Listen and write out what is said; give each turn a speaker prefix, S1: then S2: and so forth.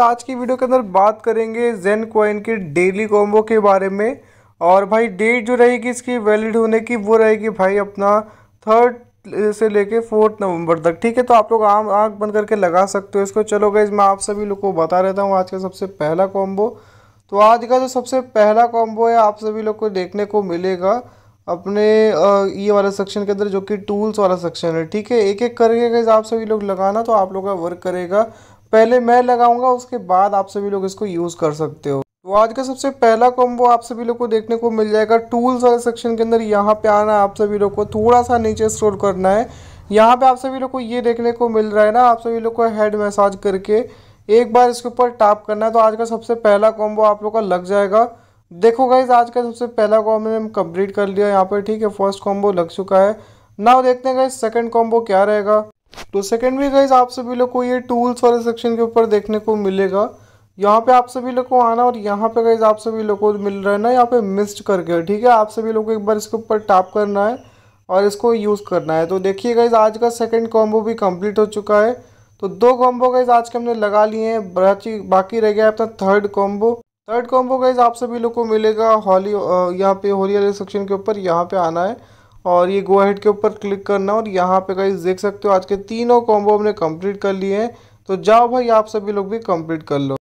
S1: आज की वीडियो के अंदर बात करेंगे जेन कॉइन के डेली कॉम्बो के बारे में और भाई डेट जो रहेगी इसकी वैलिड होने की वो रहेगी भाई अपना थर्ड से लेके फोर्थ नवंबर तक ठीक है तो आप लोग आम आँख बंद करके लगा सकते हो इसको चलो गई मैं आप सभी लोग को बता रहता हूँ आज का सबसे पहला कॉम्बो तो आज का जो सबसे पहला कॉम्बो है आप सभी लोग को देखने को मिलेगा अपने ये वाला सेक्शन के अंदर जो कि टूल्स वाला सेक्शन है ठीक है एक एक करके आप सभी लोग लगाना तो आप लोग का वर्क करेगा पहले मैं लगाऊंगा उसके बाद आप सभी लोग इसको यूज़ कर सकते हो तो आज का सबसे पहला कॉम्बो आप सभी लोग को देखने को मिल जाएगा टूल्स वाले सेक्शन के अंदर यहाँ पे आना है आप सभी लोग को थोड़ा सा नीचे स्क्रॉल करना है यहाँ पे आप सभी लोग को ये देखने को मिल रहा है ना आप सभी लोग को हेड मसाज करके एक बार इसके ऊपर टैप करना है तो आज का सबसे पहला कॉम्बो आप लोग का लग जाएगा देखो गाइज आज का सबसे पहला कॉम्बो हम कंप्लीट कर लिया यहाँ पर ठीक है फर्स्ट कॉम्बो लग चुका है ना देखते हैं गाइज सेकंड कॉम्बो क्या रहेगा तो सेकेंड में गाइज आप सभी लोग को ये टूल्स वाले सेक्शन के ऊपर देखने को मिलेगा यहाँ पे आप सभी लोग को आना और यहाँ पे गाइज आप सभी लोग को मिल रहा है ना यहाँ पे मिस्ड करके ठीक है आप सभी लोग को एक बार इसके ऊपर टैप करना है और इसको यूज़ करना है तो देखिए गाइज आज का सेकेंड कॉम्बो भी कम्प्लीट हो चुका है तो दो कॉम्बो गाइज आज के हमने लगा लिए हैं बाकी बाकी रह गया अपना third combo third combo guys आप सभी लोग को मिलेगा होली यहाँ पे होली वाले सेक्शन के ऊपर यहाँ पे आना है और ये गो हेड के ऊपर क्लिक करना और यहाँ पे गाइज देख सकते हो आज के तीनों कॉम्बो हमने कंप्लीट कर लिए हैं तो जाओ भाई आप सभी लोग भी कंप्लीट कर लो